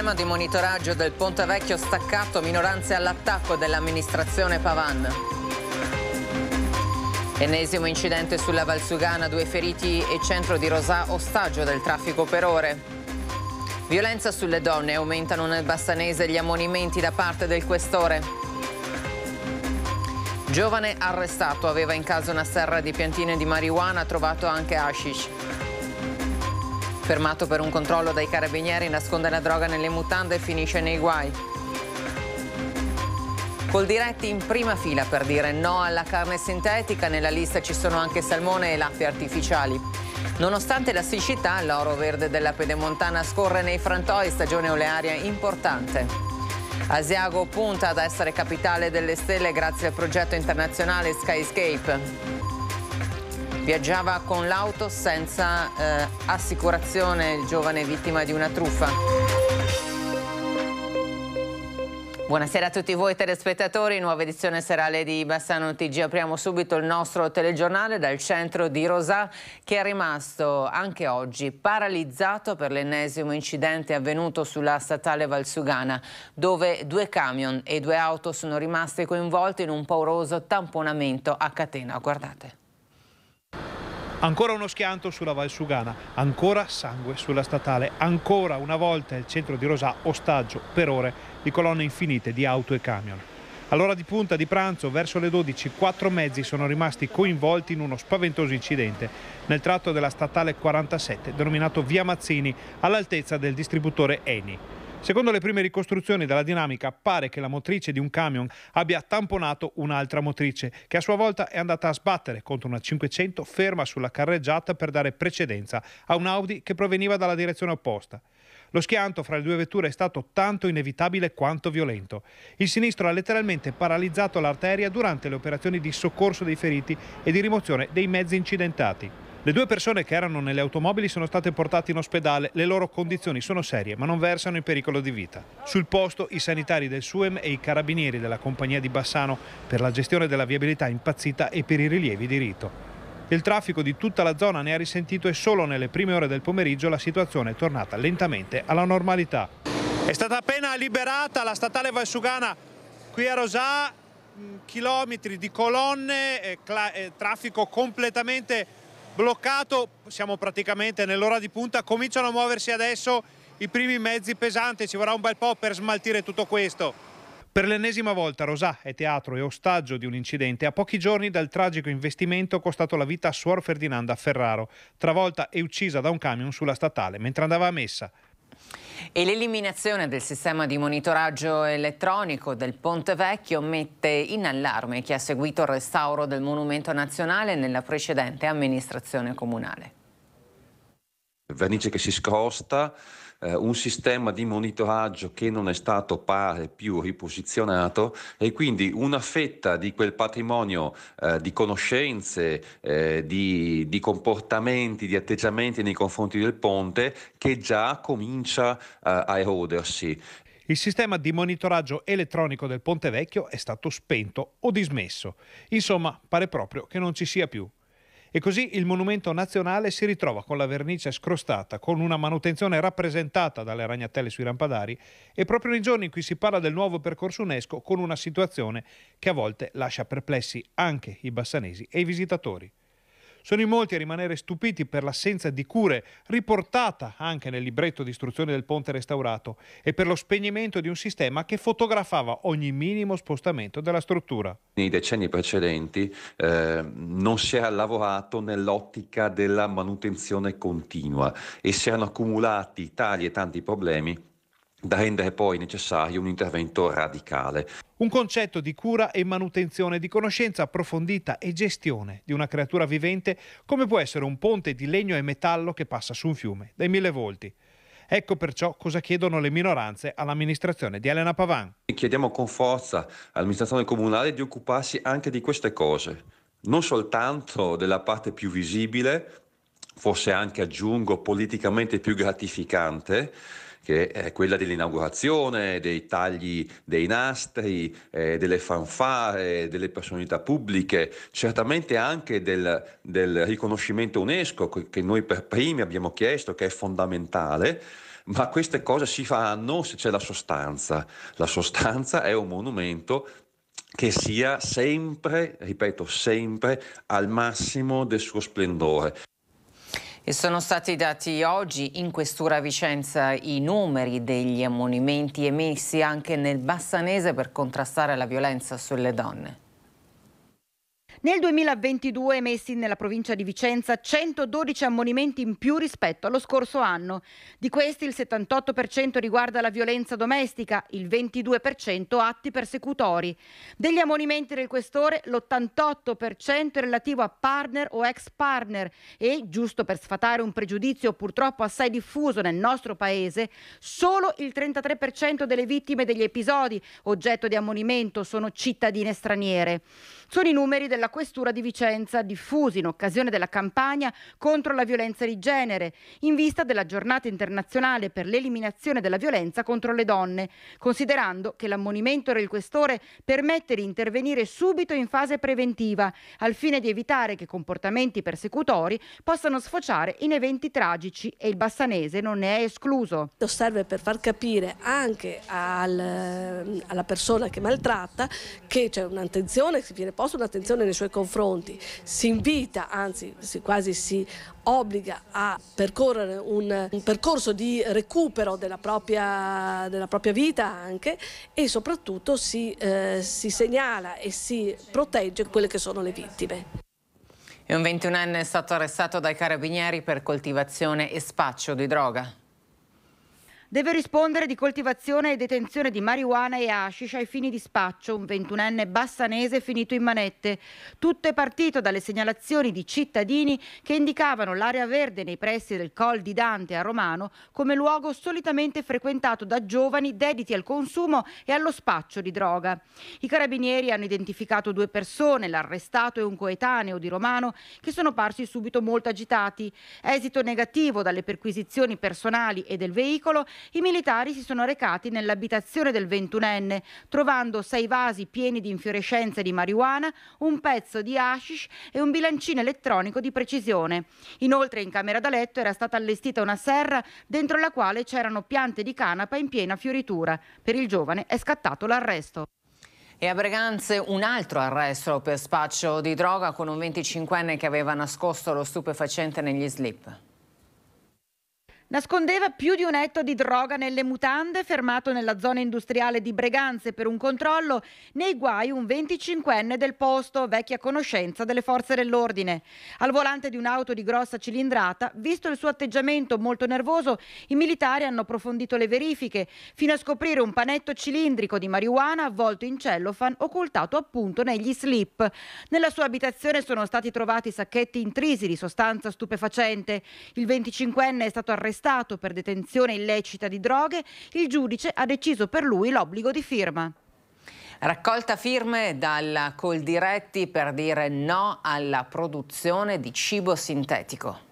sistema di monitoraggio del Ponte Vecchio staccato, minoranze all'attacco dell'amministrazione Pavan. Ennesimo incidente sulla Valsugana, due feriti e centro di Rosà ostaggio del traffico per ore. Violenza sulle donne, aumentano nel Bassanese gli ammonimenti da parte del questore. Giovane arrestato, aveva in casa una serra di piantine di marijuana, trovato anche hashish. Fermato per un controllo dai carabinieri, nasconde la droga nelle mutande e finisce nei guai. Col diretti in prima fila per dire no alla carne sintetica, nella lista ci sono anche salmone e latte artificiali. Nonostante la siccità, l'oro verde della pedemontana scorre nei frantoi, stagione olearia importante. Asiago punta ad essere capitale delle stelle grazie al progetto internazionale Skyscape. Viaggiava con l'auto senza eh, assicurazione il giovane vittima di una truffa. Buonasera a tutti voi telespettatori, nuova edizione serale di Bassano TG. Apriamo subito il nostro telegiornale dal centro di Rosà che è rimasto anche oggi paralizzato per l'ennesimo incidente avvenuto sulla statale Valsugana dove due camion e due auto sono rimaste coinvolte in un pauroso tamponamento a catena. Guardate. Ancora uno schianto sulla Valsugana, ancora sangue sulla statale, ancora una volta il centro di Rosà ostaggio per ore di colonne infinite di auto e camion. All'ora di punta di pranzo, verso le 12, quattro mezzi sono rimasti coinvolti in uno spaventoso incidente nel tratto della statale 47, denominato Via Mazzini, all'altezza del distributore Eni. Secondo le prime ricostruzioni della dinamica, pare che la motrice di un camion abbia tamponato un'altra motrice, che a sua volta è andata a sbattere contro una 500 ferma sulla carreggiata per dare precedenza a un Audi che proveniva dalla direzione opposta. Lo schianto fra le due vetture è stato tanto inevitabile quanto violento. Il sinistro ha letteralmente paralizzato l'arteria durante le operazioni di soccorso dei feriti e di rimozione dei mezzi incidentati. Le due persone che erano nelle automobili sono state portate in ospedale, le loro condizioni sono serie ma non versano in pericolo di vita. Sul posto i sanitari del SUEM e i carabinieri della compagnia di Bassano per la gestione della viabilità impazzita e per i rilievi di rito. Il traffico di tutta la zona ne ha risentito e solo nelle prime ore del pomeriggio la situazione è tornata lentamente alla normalità. È stata appena liberata la statale Valsugana qui a Rosà, chilometri di colonne, eh, eh, traffico completamente bloccato, siamo praticamente nell'ora di punta, cominciano a muoversi adesso i primi mezzi pesanti, ci vorrà un bel po' per smaltire tutto questo. Per l'ennesima volta Rosà è teatro e ostaggio di un incidente a pochi giorni dal tragico investimento costato la vita a Suor Ferdinanda Ferraro, travolta e uccisa da un camion sulla statale mentre andava a messa. E l'eliminazione del sistema di monitoraggio elettronico del Ponte Vecchio mette in allarme chi ha seguito il restauro del Monumento Nazionale nella precedente amministrazione comunale. Vernice che si scosta, eh, un sistema di monitoraggio che non è stato pare più riposizionato e quindi una fetta di quel patrimonio eh, di conoscenze, eh, di, di, comportamenti, di atteggiamenti nei confronti del ponte che già comincia eh, a erodersi. Il sistema di monitoraggio elettronico del Ponte Vecchio è stato spento o dismesso. Insomma, pare proprio che non ci sia più. E così il monumento nazionale si ritrova con la vernice scrostata, con una manutenzione rappresentata dalle ragnatelle sui rampadari e proprio nei giorni in cui si parla del nuovo percorso UNESCO con una situazione che a volte lascia perplessi anche i bassanesi e i visitatori. Sono in molti a rimanere stupiti per l'assenza di cure riportata anche nel libretto di istruzione del ponte restaurato e per lo spegnimento di un sistema che fotografava ogni minimo spostamento della struttura. Nei decenni precedenti eh, non si era lavorato nell'ottica della manutenzione continua e si erano accumulati tali e tanti problemi da rendere poi necessario un intervento radicale. Un concetto di cura e manutenzione di conoscenza approfondita e gestione di una creatura vivente come può essere un ponte di legno e metallo che passa su un fiume, dai mille volti. Ecco perciò cosa chiedono le minoranze all'amministrazione di Elena Pavan. Chiediamo con forza all'amministrazione comunale di occuparsi anche di queste cose, non soltanto della parte più visibile, forse anche aggiungo politicamente più gratificante, che è quella dell'inaugurazione, dei tagli dei nastri, eh, delle fanfare, delle personalità pubbliche, certamente anche del, del riconoscimento UNESCO che noi per primi abbiamo chiesto, che è fondamentale ma queste cose si fanno se c'è la sostanza. La sostanza è un monumento che sia sempre, ripeto, sempre al massimo del suo splendore. E sono stati dati oggi in questura a Vicenza i numeri degli ammonimenti emessi anche nel Bassanese per contrastare la violenza sulle donne. Nel 2022 emessi nella provincia di Vicenza 112 ammonimenti in più rispetto allo scorso anno. Di questi il 78% riguarda la violenza domestica, il 22% atti persecutori. Degli ammonimenti del questore l'88% è relativo a partner o ex partner e, giusto per sfatare un pregiudizio purtroppo assai diffuso nel nostro paese, solo il 33% delle vittime degli episodi oggetto di ammonimento sono cittadine straniere. Sono i numeri della della Questura di Vicenza diffusi in occasione della campagna contro la violenza di genere, in vista della giornata internazionale per l'eliminazione della violenza contro le donne, considerando che l'ammonimento del questore permette di intervenire subito in fase preventiva, al fine di evitare che comportamenti persecutori possano sfociare in eventi tragici e il bassanese non ne è escluso. Serve per far capire anche al, alla persona che maltratta che c'è un'attenzione, si viene posta un'attenzione nei suoi confronti, si invita, anzi si quasi si obbliga a percorrere un, un percorso di recupero della propria, della propria, vita anche e soprattutto si, eh, si segnala e si protegge quelle che sono le vittime. E un 21enne è stato arrestato dai carabinieri per coltivazione e spaccio di droga deve rispondere di coltivazione e detenzione di marijuana e hashish ai fini di spaccio, un ventunenne bassanese finito in manette. Tutto è partito dalle segnalazioni di cittadini che indicavano l'area verde nei pressi del Col di Dante a Romano come luogo solitamente frequentato da giovani dediti al consumo e allo spaccio di droga. I carabinieri hanno identificato due persone, l'arrestato e un coetaneo di Romano, che sono parsi subito molto agitati. Esito negativo dalle perquisizioni personali e del veicolo i militari si sono recati nell'abitazione del ventunenne, trovando sei vasi pieni di infiorescenze di marijuana, un pezzo di hashish e un bilancino elettronico di precisione. Inoltre in camera da letto era stata allestita una serra dentro la quale c'erano piante di canapa in piena fioritura. Per il giovane è scattato l'arresto. E a Breganze un altro arresto per spaccio di droga con un 25enne che aveva nascosto lo stupefacente negli slip. Nascondeva più di un etto di droga nelle mutande, fermato nella zona industriale di Breganze per un controllo, nei guai un 25enne del posto, vecchia conoscenza delle forze dell'ordine. Al volante di un'auto di grossa cilindrata, visto il suo atteggiamento molto nervoso, i militari hanno approfondito le verifiche, fino a scoprire un panetto cilindrico di marijuana avvolto in cellofan, occultato appunto negli slip. Nella sua abitazione sono stati trovati sacchetti intrisi di sostanza stupefacente. Il 25enne è stato arrestato arrestato per detenzione illecita di droghe, il giudice ha deciso per lui l'obbligo di firma. Raccolta firme dalla Coldiretti per dire no alla produzione di cibo sintetico.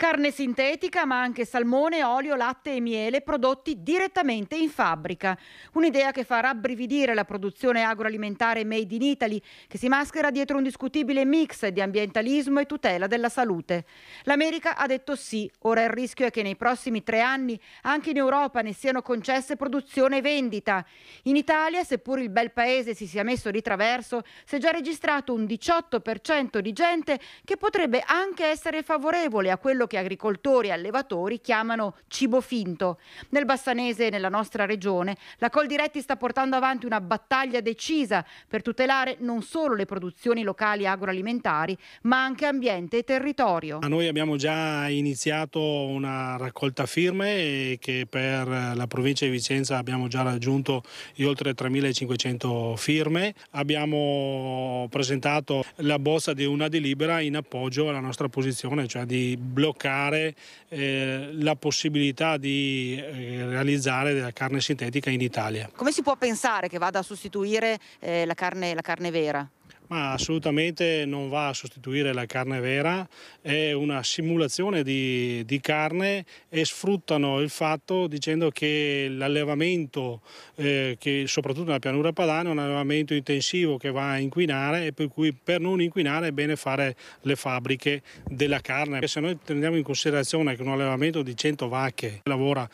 Carne sintetica, ma anche salmone, olio, latte e miele prodotti direttamente in fabbrica. Un'idea che fa rabbrividire la produzione agroalimentare made in Italy, che si maschera dietro un discutibile mix di ambientalismo e tutela della salute. L'America ha detto sì, ora il rischio è che nei prossimi tre anni anche in Europa ne siano concesse produzione e vendita. In Italia, seppur il bel paese si sia messo di traverso, si è già registrato un 18% di gente che potrebbe anche essere favorevole a quello che agricoltori e allevatori chiamano cibo finto. Nel Bassanese, e nella nostra regione, la Coldiretti sta portando avanti una battaglia decisa per tutelare non solo le produzioni locali agroalimentari, ma anche ambiente e territorio. A noi abbiamo già iniziato una raccolta firme che per la provincia di Vicenza abbiamo già raggiunto di oltre 3.500 firme. Abbiamo presentato la bozza di una delibera in appoggio alla nostra posizione, cioè di bloccare bloccare eh, la possibilità di eh, realizzare della carne sintetica in Italia. Come si può pensare che vada a sostituire eh, la, carne, la carne vera? Ma assolutamente non va a sostituire la carne vera, è una simulazione di, di carne e sfruttano il fatto dicendo che l'allevamento, eh, che soprattutto nella pianura padana, è un allevamento intensivo che va a inquinare e per cui per non inquinare è bene fare le fabbriche della carne. se noi teniamo in considerazione che un allevamento di 100 vacche lavora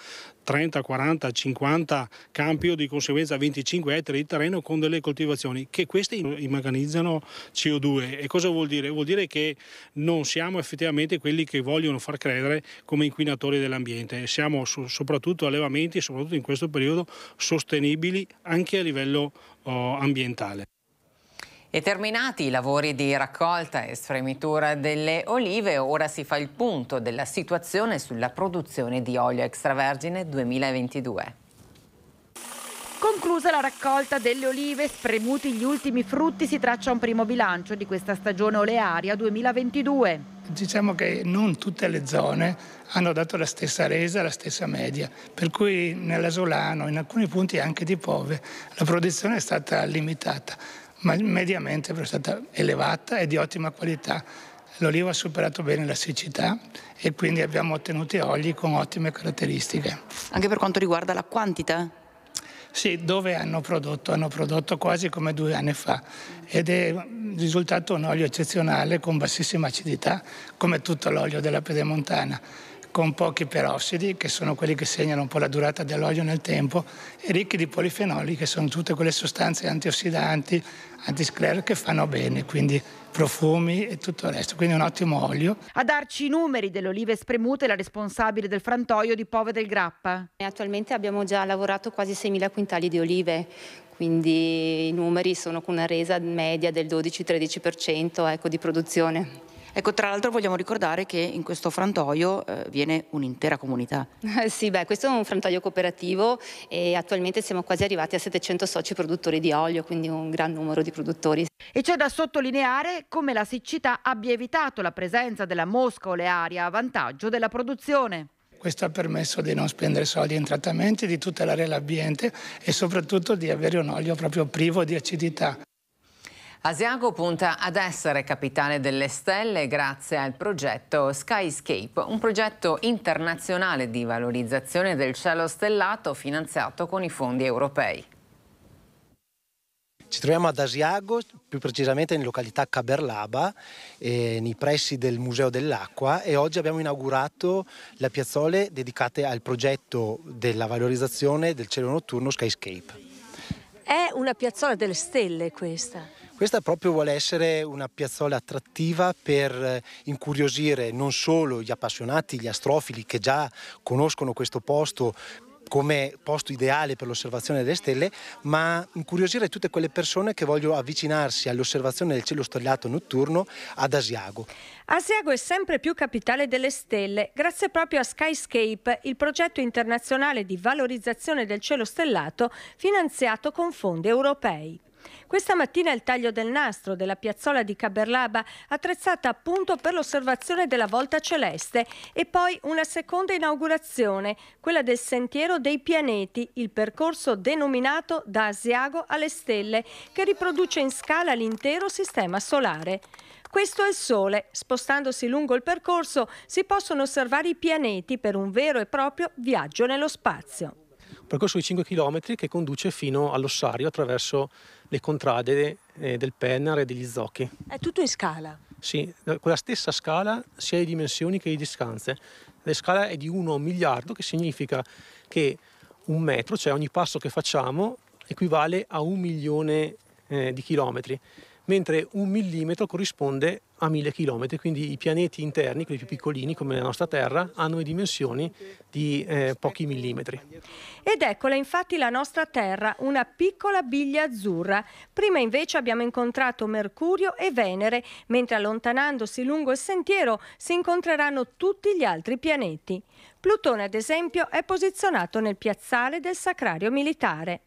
30, 40, 50 campi o di conseguenza 25 ettari di terreno con delle coltivazioni che queste immaganizzano CO2 e cosa vuol dire? Vuol dire che non siamo effettivamente quelli che vogliono far credere come inquinatori dell'ambiente, siamo so, soprattutto allevamenti, soprattutto in questo periodo, sostenibili anche a livello oh, ambientale. E terminati i lavori di raccolta e sfremitura delle olive, ora si fa il punto della situazione sulla produzione di olio extravergine 2022. Conclusa la raccolta delle olive, spremuti gli ultimi frutti, si traccia un primo bilancio di questa stagione olearia 2022. Diciamo che non tutte le zone hanno dato la stessa resa, la stessa media, per cui nell'Asolano, in alcuni punti anche di Pove, la produzione è stata limitata ma mediamente è stata elevata e di ottima qualità. L'oliva ha superato bene la siccità e quindi abbiamo ottenuto oli con ottime caratteristiche. Anche per quanto riguarda la quantità? Sì, dove hanno prodotto? Hanno prodotto quasi come due anni fa ed è risultato un olio eccezionale con bassissima acidità, come tutto l'olio della Piedemontana con pochi perossidi, che sono quelli che segnano un po' la durata dell'olio nel tempo, e ricchi di polifenoli, che sono tutte quelle sostanze antiossidanti, antisclero, che fanno bene, quindi profumi e tutto il resto, quindi un ottimo olio. A darci i numeri delle olive spremute la responsabile del frantoio di Pove del Grappa. Attualmente abbiamo già lavorato quasi 6.000 quintali di olive, quindi i numeri sono con una resa media del 12-13% ecco, di produzione. Ecco, tra l'altro vogliamo ricordare che in questo frantoio eh, viene un'intera comunità. sì, beh, questo è un frantoio cooperativo e attualmente siamo quasi arrivati a 700 soci produttori di olio, quindi un gran numero di produttori. E c'è da sottolineare come la siccità abbia evitato la presenza della mosca olearia a vantaggio della produzione. Questo ha permesso di non spendere soldi in trattamenti, di tutelare l'ambiente e soprattutto di avere un olio proprio privo di acidità. Asiago punta ad essere capitale delle stelle grazie al progetto Skyscape, un progetto internazionale di valorizzazione del cielo stellato finanziato con i fondi europei. Ci troviamo ad Asiago, più precisamente in località Caberlaba, eh, nei pressi del Museo dell'Acqua e oggi abbiamo inaugurato le piazzole dedicate al progetto della valorizzazione del cielo notturno Skyscape. È una piazzola delle stelle questa? Questa proprio vuole essere una piazzola attrattiva per eh, incuriosire non solo gli appassionati, gli astrofili che già conoscono questo posto come posto ideale per l'osservazione delle stelle, ma incuriosire tutte quelle persone che vogliono avvicinarsi all'osservazione del cielo stellato notturno ad Asiago. Asiago è sempre più capitale delle stelle, grazie proprio a Skyscape, il progetto internazionale di valorizzazione del cielo stellato finanziato con fondi europei. Questa mattina il taglio del nastro della piazzola di Caberlaba, attrezzata appunto per l'osservazione della volta celeste, e poi una seconda inaugurazione, quella del Sentiero dei Pianeti, il percorso denominato da Asiago alle Stelle, che riproduce in scala l'intero sistema solare. Questo è il Sole. Spostandosi lungo il percorso si possono osservare i pianeti per un vero e proprio viaggio nello spazio. Un percorso di 5 km che conduce fino all'ossario attraverso le contrade eh, del Penner e degli Zocchi. È tutto in scala? Sì, con la stessa scala sia di dimensioni che di distanze. La scala è di 1 miliardo, che significa che un metro, cioè ogni passo che facciamo, equivale a un milione eh, di chilometri mentre un millimetro corrisponde a mille chilometri, quindi i pianeti interni, quelli più piccolini come la nostra Terra, hanno dimensioni di eh, pochi millimetri. Ed eccola infatti la nostra Terra, una piccola biglia azzurra. Prima invece abbiamo incontrato Mercurio e Venere, mentre allontanandosi lungo il sentiero si incontreranno tutti gli altri pianeti. Plutone, ad esempio, è posizionato nel piazzale del Sacrario Militare.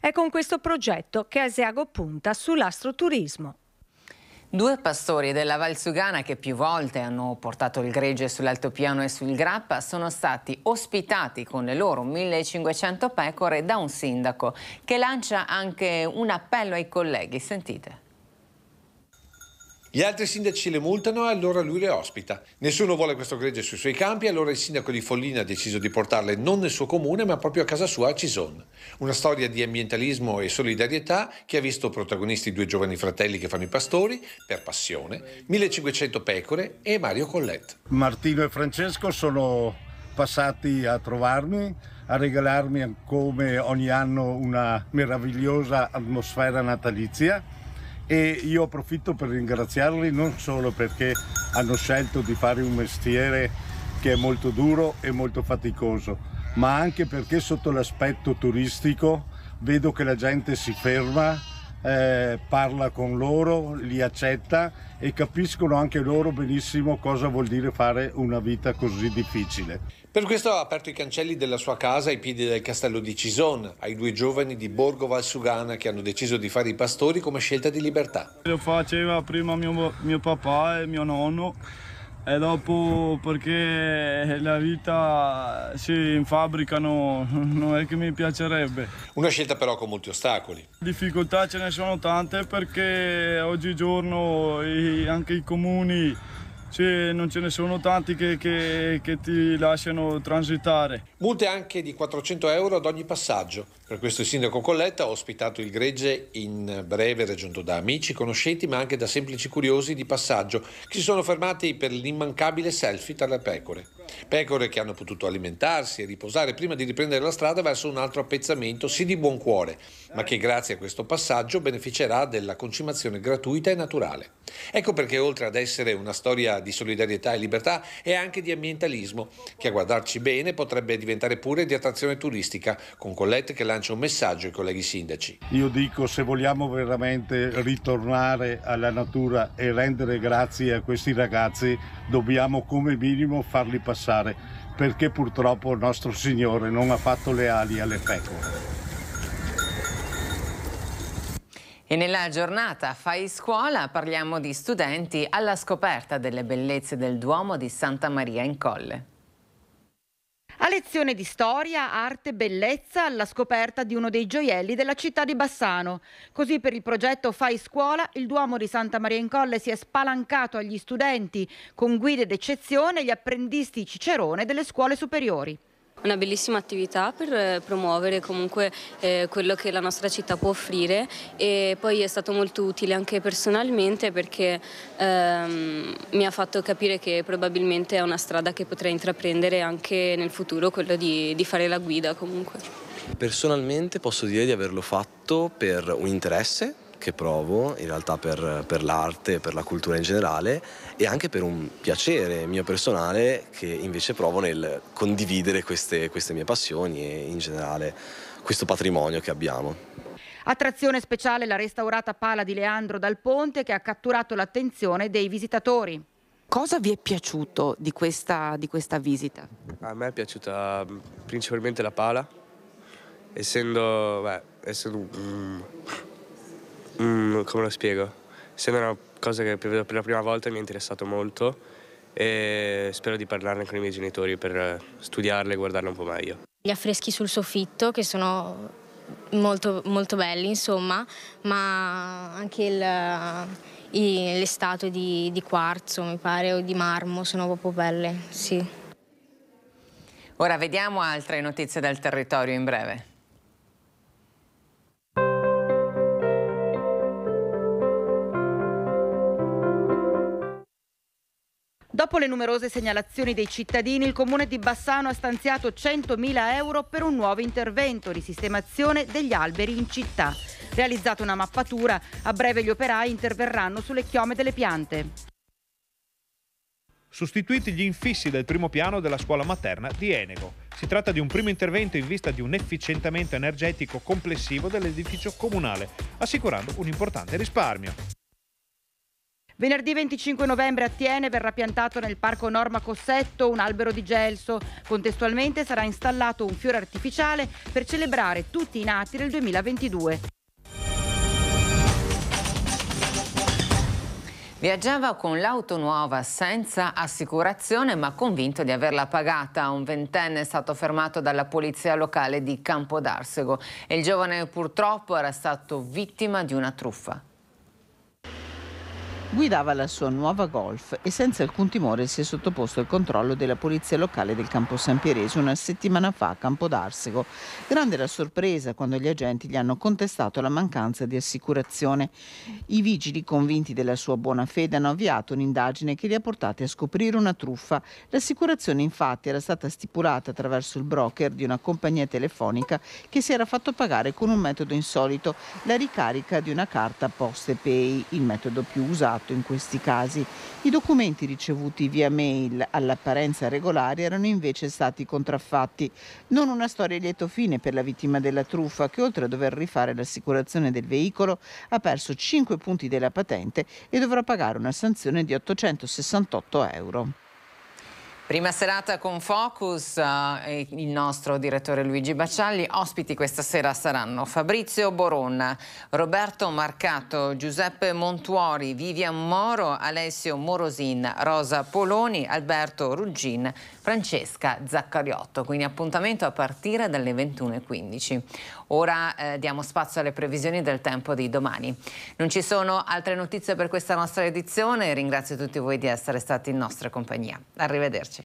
È con questo progetto che Asiago punta sull'astroturismo. Due pastori della Valsugana che più volte hanno portato il gregge sull'altopiano e sul grappa sono stati ospitati con le loro 1500 pecore da un sindaco che lancia anche un appello ai colleghi. Sentite. Gli altri sindaci le multano e allora lui le ospita. Nessuno vuole questo gregge sui suoi campi allora il sindaco di Follina ha deciso di portarle non nel suo comune ma proprio a casa sua a Cison. Una storia di ambientalismo e solidarietà che ha visto protagonisti due giovani fratelli che fanno i pastori, per passione, 1500 pecore e Mario Collette. Martino e Francesco sono passati a trovarmi, a regalarmi come ogni anno una meravigliosa atmosfera natalizia e io approfitto per ringraziarli non solo perché hanno scelto di fare un mestiere che è molto duro e molto faticoso, ma anche perché sotto l'aspetto turistico vedo che la gente si ferma, eh, parla con loro, li accetta e capiscono anche loro benissimo cosa vuol dire fare una vita così difficile. Per questo ha aperto i cancelli della sua casa ai piedi del castello di Cison, ai due giovani di Borgo Valsugana che hanno deciso di fare i pastori come scelta di libertà. Lo faceva prima mio, mio papà e mio nonno e dopo perché la vita sì, in fabbrica no, non è che mi piacerebbe. Una scelta però con molti ostacoli. Difficoltà ce ne sono tante perché oggigiorno anche i comuni sì, non ce ne sono tanti che, che, che ti lasciano transitare. Multe anche di 400 euro ad ogni passaggio. Per questo il sindaco Colletta ha ospitato il gregge in breve raggiunto da amici, conoscenti ma anche da semplici curiosi di passaggio che si sono fermati per l'immancabile selfie tra le pecore. Pecore che hanno potuto alimentarsi e riposare prima di riprendere la strada verso un altro appezzamento, sì di buon cuore, ma che grazie a questo passaggio beneficerà della concimazione gratuita e naturale. Ecco perché oltre ad essere una storia di solidarietà e libertà è anche di ambientalismo, che a guardarci bene potrebbe diventare pure di attrazione turistica, con Collette che lancia lancia un messaggio ai colleghi sindaci. Io dico se vogliamo veramente ritornare alla natura e rendere grazie a questi ragazzi dobbiamo come minimo farli passare perché purtroppo il nostro Signore non ha fatto le ali alle pecore. E nella giornata Fai Scuola parliamo di studenti alla scoperta delle bellezze del Duomo di Santa Maria in Colle. A lezione di storia, arte, bellezza alla scoperta di uno dei gioielli della città di Bassano. Così per il progetto Fai Scuola, il Duomo di Santa Maria in Colle si è spalancato agli studenti, con guide d'eccezione e gli apprendisti Cicerone delle scuole superiori. Una bellissima attività per eh, promuovere comunque eh, quello che la nostra città può offrire e poi è stato molto utile anche personalmente perché ehm, mi ha fatto capire che probabilmente è una strada che potrei intraprendere anche nel futuro, quello di, di fare la guida comunque. Personalmente posso dire di averlo fatto per un interesse, che provo in realtà per, per l'arte, per la cultura in generale e anche per un piacere mio personale che invece provo nel condividere queste, queste mie passioni e in generale questo patrimonio che abbiamo. Attrazione speciale la restaurata pala di Leandro Dal Ponte che ha catturato l'attenzione dei visitatori. Cosa vi è piaciuto di questa, di questa, visita? A me è piaciuta mm, principalmente la pala, essendo, beh, essendo un, mm, Mm, come lo spiego? Essendo una cosa che per la prima volta mi è interessato molto e spero di parlarne con i miei genitori per studiarla e guardarla un po' meglio. Gli affreschi sul soffitto che sono molto, molto belli insomma, ma anche il, il, le statue di, di quarzo mi pare o di marmo sono proprio belle, sì. Ora vediamo altre notizie dal territorio in breve. Dopo le numerose segnalazioni dei cittadini, il comune di Bassano ha stanziato 100.000 euro per un nuovo intervento, di sistemazione degli alberi in città. Realizzata una mappatura, a breve gli operai interverranno sulle chiome delle piante sostituiti gli infissi del primo piano della scuola materna di Enego. Si tratta di un primo intervento in vista di un efficientamento energetico complessivo dell'edificio comunale, assicurando un importante risparmio. Venerdì 25 novembre a Tiene verrà piantato nel Parco Norma Cossetto un albero di gelso. Contestualmente sarà installato un fiore artificiale per celebrare tutti i nati del 2022. Viaggiava con l'auto nuova senza assicurazione ma convinto di averla pagata. Un ventenne è stato fermato dalla polizia locale di Campodarsego e il giovane purtroppo era stato vittima di una truffa guidava la sua nuova Golf e senza alcun timore si è sottoposto al controllo della polizia locale del campo San Pierese una settimana fa a Campo d'Arsego. Grande la sorpresa quando gli agenti gli hanno contestato la mancanza di assicurazione. I vigili, convinti della sua buona fede, hanno avviato un'indagine che li ha portati a scoprire una truffa. L'assicurazione infatti era stata stipulata attraverso il broker di una compagnia telefonica che si era fatto pagare con un metodo insolito, la ricarica di una carta Poste Pay, il metodo più usato fatto in questi casi. I documenti ricevuti via mail all'apparenza regolare erano invece stati contraffatti. Non una storia lieto fine per la vittima della truffa che oltre a dover rifare l'assicurazione del veicolo ha perso 5 punti della patente e dovrà pagare una sanzione di 868 euro. Prima serata con Focus, eh, il nostro direttore Luigi Baccialli. Ospiti questa sera saranno Fabrizio Boronna, Roberto Marcato, Giuseppe Montuori, Vivian Moro, Alessio Morosin, Rosa Poloni, Alberto Ruggin, Francesca Zaccariotto. Quindi appuntamento a partire dalle 21.15. Ora eh, diamo spazio alle previsioni del tempo di domani. Non ci sono altre notizie per questa nostra edizione. Ringrazio tutti voi di essere stati in nostra compagnia. Arrivederci.